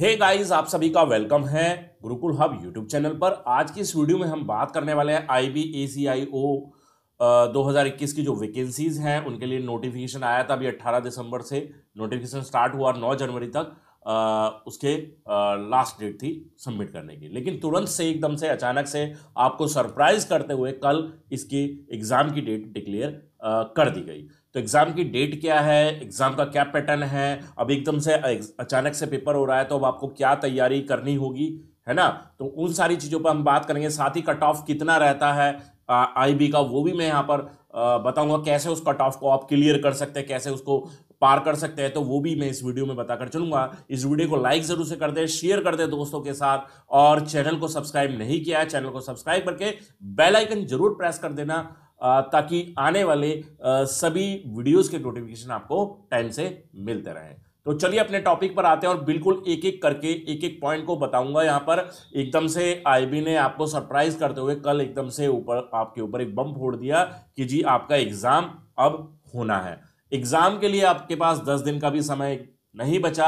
हे hey guys आप सभी का वेलकम है गुरुकुल हब यूट्यूब चैनल पर आज की इस वीडियो में हम बात करने वाले हैं आई बी ए सी आई ओ दो की जो वैकेंसीज़ हैं उनके लिए नोटिफिकेशन आया था अभी 18 दिसंबर से नोटिफिकेशन स्टार्ट हुआ 9 जनवरी तक आ, उसके आ, लास्ट डेट थी सबमिट करने की लेकिन तुरंत से एकदम से अचानक से आपको सरप्राइज़ करते हुए कल इसकी एग्ज़ाम की डेट डिक्लेयर कर दी गई तो एग्ज़ाम की डेट क्या है एग्ज़ाम का क्या पैटर्न है अब एकदम से अचानक से पेपर हो रहा है तो अब आपको क्या तैयारी करनी होगी है ना तो उन सारी चीज़ों पर हम बात करेंगे साथ ही कट ऑफ कितना रहता है आईबी का वो भी मैं यहाँ पर बताऊंगा कैसे उस कट ऑफ को आप क्लियर कर सकते हैं कैसे उसको पार कर सकते हैं तो वो भी मैं इस वीडियो में बताकर चलूंगा इस वीडियो को लाइक जरूर से कर दे शेयर कर दे दोस्तों के साथ और चैनल को सब्सक्राइब नहीं किया है चैनल को सब्सक्राइब करके बेल आइकन जरूर प्रेस कर देना ताकि आने वाले सभी वीडियोस के नोटिफिकेशन आपको टाइम से मिलते रहें तो चलिए अपने टॉपिक पर आते हैं और बिल्कुल एक एक करके एक एक पॉइंट को बताऊंगा यहाँ पर एकदम से आईबी ने आपको सरप्राइज करते हुए कल एकदम से ऊपर आपके ऊपर एक बम फोड़ दिया कि जी आपका एग्ज़ाम अब होना है एग्ज़ाम के लिए आपके पास दस दिन का भी समय नहीं बचा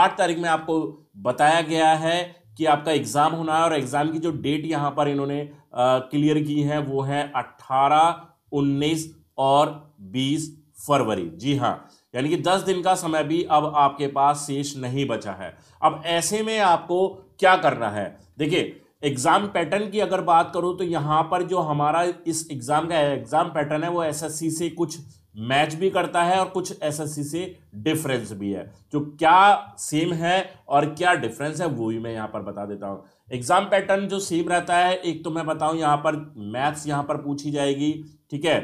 आठ तारीख में आपको बताया गया है कि आपका एग्ज़ाम होना है और एग्ज़ाम की जो डेट यहाँ पर इन्होंने क्लियर की है वो है अट्ठारह उन्नीस और बीस फरवरी जी हाँ यानी कि दस दिन का समय भी अब आपके पास शेष नहीं बचा है अब ऐसे में आपको क्या करना है देखिए एग्ज़ाम पैटर्न की अगर बात करूँ तो यहाँ पर जो हमारा इस एग्ज़ाम का एग्ज़ाम पैटर्न है वो एसएससी से कुछ मैच भी करता है और कुछ एसएससी से डिफरेंस भी है जो क्या सेम है और क्या डिफरेंस है वो भी मैं यहाँ पर बता देता हूँ एग्जाम पैटर्न जो सेम रहता है एक तो मैं बताऊँ यहाँ पर मैथ्स यहाँ पर पूछी जाएगी ठीक है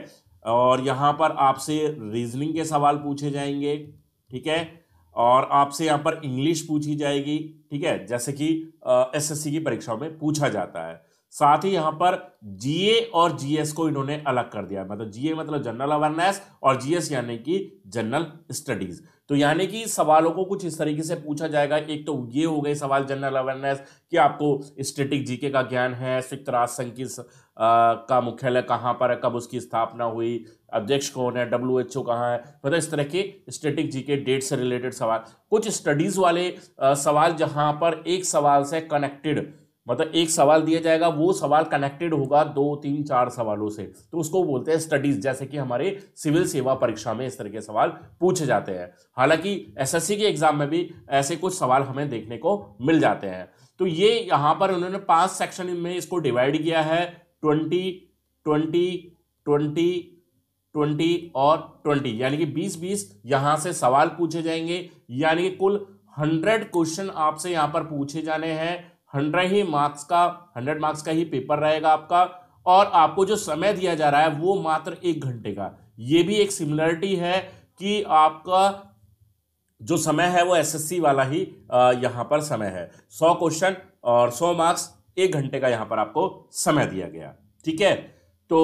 और यहाँ पर आपसे रीजनिंग के सवाल पूछे जाएंगे ठीक है और आपसे यहाँ पर इंग्लिश पूछी जाएगी ठीक है जैसे कि एस की परीक्षाओं में पूछा जाता है साथ ही यहां पर जीए और जीएस को इन्होंने अलग कर दिया मतलब जीए मतलब जनरल अवेयरनेस और जीएस यानी कि जनरल स्टडीज तो यानी कि सवालों को कुछ इस तरीके से पूछा जाएगा एक तो ये हो गए सवाल जनरल अवेयरनेस कि आपको स्टेटिक जीके का ज्ञान है संयुक्त राष्ट्र संघ की का मुख्यालय कहाँ पर है कब उसकी स्थापना हुई अध्यक्ष कौन है डब्ल्यू एच ओ कहाँ है मतलब तो इस तरह के स्टेटिक जीके डेट से रिलेटेड सवाल कुछ स्टडीज़ वाले आ, सवाल जहाँ पर एक सवाल से कनेक्टेड मतलब एक सवाल दिया जाएगा वो सवाल कनेक्टेड होगा दो तीन चार सवालों से तो उसको बोलते हैं स्टडीज जैसे कि हमारे सिविल सेवा परीक्षा में इस तरह के सवाल पूछे जाते हैं हालांकि एसएससी के एग्जाम में भी ऐसे कुछ सवाल हमें देखने को मिल जाते हैं तो ये यहाँ पर उन्होंने पांच सेक्शन में इसको डिवाइड किया है ट्वेंटी ट्वेंटी ट्वेंटी ट्वेंटी और ट्वेंटी यानी कि बीस बीस यहाँ से सवाल पूछे जाएंगे यानी कि कुल हंड्रेड क्वेश्चन आपसे यहाँ पर पूछे जाने हैं हंड्रेड ही मार्क्स का हंड्रेड मार्क्स का ही पेपर रहेगा आपका और आपको जो समय दिया जा रहा है वो मात्र एक घंटे का ये भी एक सिमिलरिटी है कि आपका जो समय है वो एसएससी वाला ही यहाँ पर समय है सौ क्वेश्चन और सौ मार्क्स एक घंटे का यहाँ पर आपको समय दिया गया ठीक है तो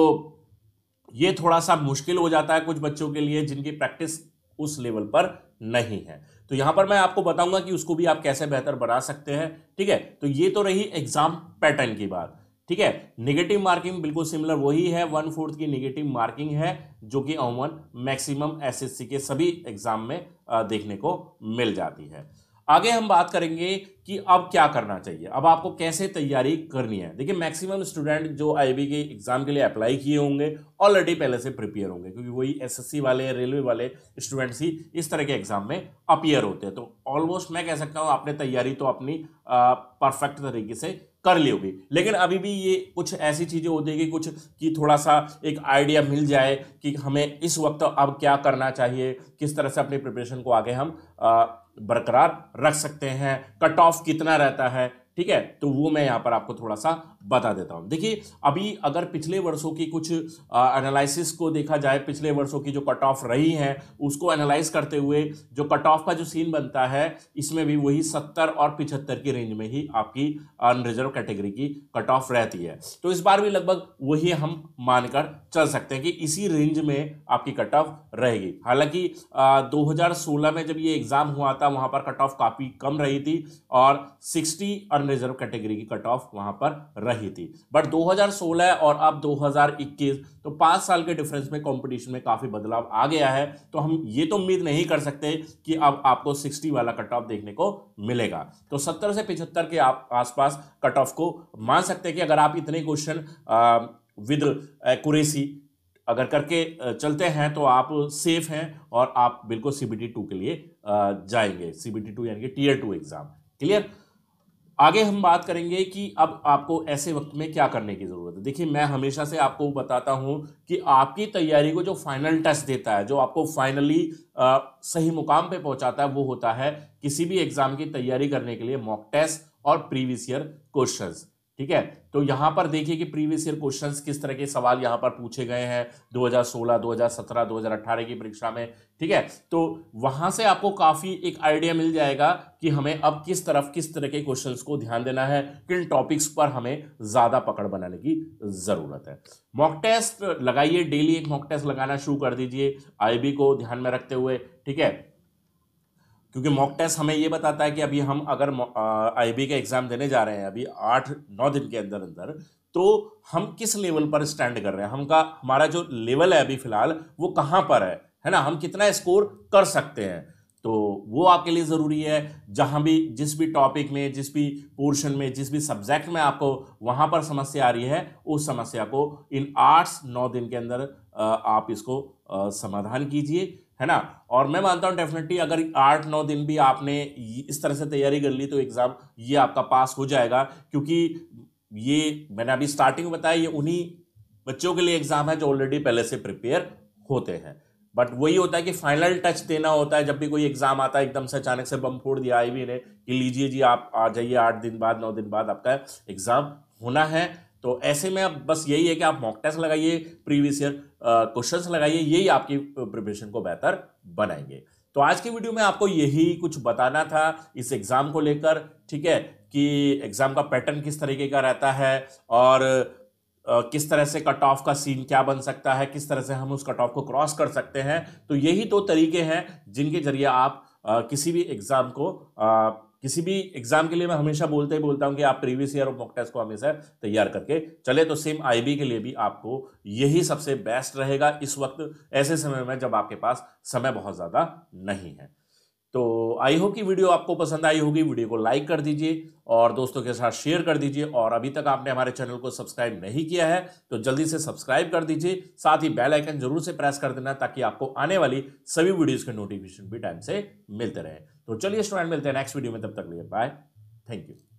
ये थोड़ा सा मुश्किल हो जाता है कुछ बच्चों के लिए जिनकी प्रैक्टिस उस लेवल पर नहीं है तो यहां पर मैं आपको बताऊंगा कि उसको भी आप कैसे बेहतर बना सकते हैं ठीक है तो ये तो रही एग्जाम पैटर्न की बात ठीक है निगेटिव मार्किंग बिल्कुल सिमिलर वही है वन फोर्थ की निगेटिव मार्किंग है जो कि अमूमन मैक्सिमम एसएससी के सभी एग्जाम में देखने को मिल जाती है आगे हम बात करेंगे कि अब क्या करना चाहिए अब आपको कैसे तैयारी करनी है देखिए मैक्सिमम स्टूडेंट जो आई के एग्ज़ाम के लिए अप्लाई किए होंगे ऑलरेडी पहले से प्रिपेयर होंगे क्योंकि वही एसएससी वाले रेलवे वाले स्टूडेंट्स ही इस तरह के एग्ज़ाम में अपियर होते हैं तो ऑलमोस्ट मैं कह सकता हूँ आपने तैयारी तो अपनी परफेक्ट तरीके से कर लोगे लेकिन अभी भी ये कुछ ऐसी चीज़ें होती है कि कुछ कि थोड़ा सा एक आइडिया मिल जाए कि हमें इस वक्त अब क्या करना चाहिए किस तरह से अपने प्रिपरेशन को आगे हम बरकरार रख सकते हैं कट ऑफ कितना रहता है ठीक है तो वो मैं यहाँ पर आपको थोड़ा सा बता देता हूं देखिए अभी अगर पिछले वर्षों की कुछ एनालिसिस को देखा जाए पिछले वर्षों की जो कट ऑफ रही है उसको एनालाइज करते हुए जो कट ऑफ का जो सीन बनता है इसमें भी वही सत्तर और पिछहत्तर की रेंज में ही आपकी अनरिजर्व कैटेगरी की कट ऑफ रहती है तो इस बार भी लगभग वही हम मानकर चल सकते हैं कि इसी रेंज में आपकी कट ऑफ रहेगी हालांकि दो में जब ये एग्ज़ाम हुआ था वहाँ पर कट ऑफ काफ़ी कम रही थी और सिक्सटी अनरिजर्व कैटेगरी की कट ऑफ वहाँ पर रही रही थी बट 2016 और अब 2021 तो पांच साल के डिफरेंस में कंपटीशन में काफ़ी बदलाव आ गया है तो हम ये तो उम्मीद नहीं कर सकते कि अब आपको 60 वाला कट ऑफ देखने को मिलेगा तो 70 से 75 के आसपास कट ऑफ को मान सकते हैं कि अगर आप इतने क्वेश्चन विद एक्यूरेसी अगर करके चलते हैं तो आप सेफ हैं और आप बिल्कुल सीबीटी टू के लिए जाएंगे सीबीटी टू यानी कि टीयर टू एग्ज़ाम क्लियर आगे हम बात करेंगे कि अब आपको ऐसे वक्त में क्या करने की ज़रूरत है देखिए मैं हमेशा से आपको बताता हूँ कि आपकी तैयारी को जो फाइनल टेस्ट देता है जो आपको फाइनली आ, सही मुकाम पे पहुँचाता है वो होता है किसी भी एग्ज़ाम की तैयारी करने के लिए मॉक टेस्ट और प्रीवियस ईयर क्वेश्चंस ठीक है तो यहाँ पर देखिए कि प्रीवियस ईयर क्वेश्चंस किस तरह के सवाल यहाँ पर पूछे गए हैं 2016, 2017, 2018 की परीक्षा में ठीक है तो वहां से आपको काफ़ी एक आइडिया मिल जाएगा कि हमें अब किस तरफ किस तरह के क्वेश्चंस को ध्यान देना है किन टॉपिक्स पर हमें ज़्यादा पकड़ बनाने की ज़रूरत है मॉक टेस्ट लगाइए डेली एक मॉक टेस्ट लगाना शुरू कर दीजिए आई को ध्यान में रखते हुए ठीक है क्योंकि मॉक टेस्ट हमें ये बताता है कि अभी हम अगर आईबी का एग्ज़ाम देने जा रहे हैं अभी आठ नौ दिन के अंदर अंदर तो हम किस लेवल पर स्टैंड कर रहे हैं हमका हमारा जो लेवल है अभी फ़िलहाल वो कहाँ पर है है ना हम कितना स्कोर कर सकते हैं तो वो आपके लिए ज़रूरी है जहाँ भी जिस भी टॉपिक में जिस भी पोर्शन में जिस भी सब्जेक्ट में आपको वहाँ पर समस्या आ रही है उस समस्या को इन आठ नौ दिन के अंदर आप इसको समाधान कीजिए है ना और मैं मानता हूँ डेफिनेटली अगर आठ नौ दिन भी आपने इस तरह से तैयारी कर ली तो एग्ज़ाम ये आपका पास हो जाएगा क्योंकि ये मैंने अभी स्टार्टिंग में बताया ये उन्हीं बच्चों के लिए एग्ज़ाम है जो ऑलरेडी पहले से प्रिपेयर होते हैं बट वही होता है कि फाइनल टच देना होता है जब भी कोई एग्जाम आता है एकदम से अचानक से बम फोड़ दिया आईवी ने कि लीजिए जी आप आ जाइए आठ दिन बाद नौ दिन बाद आपका एग्जाम होना है तो ऐसे में अब बस यही है कि आप मॉक टेस्ट लगाइए प्रीवियस ईयर क्वेश्चंस लगाइए यही आपकी प्रिपरेशन को बेहतर बनाएंगे तो आज की वीडियो में आपको यही कुछ बताना था इस एग्ज़ाम को लेकर ठीक है कि एग्ज़ाम का पैटर्न किस तरीके का रहता है और Uh, किस तरह से कट ऑफ का सीन क्या बन सकता है किस तरह से हम उस कट ऑफ को क्रॉस कर सकते हैं तो यही दो तो तरीके हैं जिनके जरिए आप uh, किसी भी एग्ज़ाम को uh, किसी भी एग्जाम के लिए मैं हमेशा बोलते ही बोलता हूँ कि आप previous year of mock test को हमेशा तैयार करके चले तो सेम आईबी के लिए भी आपको यही सबसे बेस्ट रहेगा इस वक्त ऐसे समय में जब आपके पास समय बहुत ज़्यादा नहीं है तो आई होप कि वीडियो आपको पसंद आई होगी वीडियो को लाइक कर दीजिए और दोस्तों के साथ शेयर कर दीजिए और अभी तक आपने हमारे चैनल को सब्सक्राइब नहीं किया है तो जल्दी से सब्सक्राइब कर दीजिए साथ ही बेल आइकन जरूर से प्रेस कर देना ताकि आपको आने वाली सभी वीडियोज़ के नोटिफिकेशन भी टाइम से मिलते रहे तो चलिए स्टूडेंट मिलते हैं नेक्स्ट वीडियो में तब तक लिए बाय थैंक यू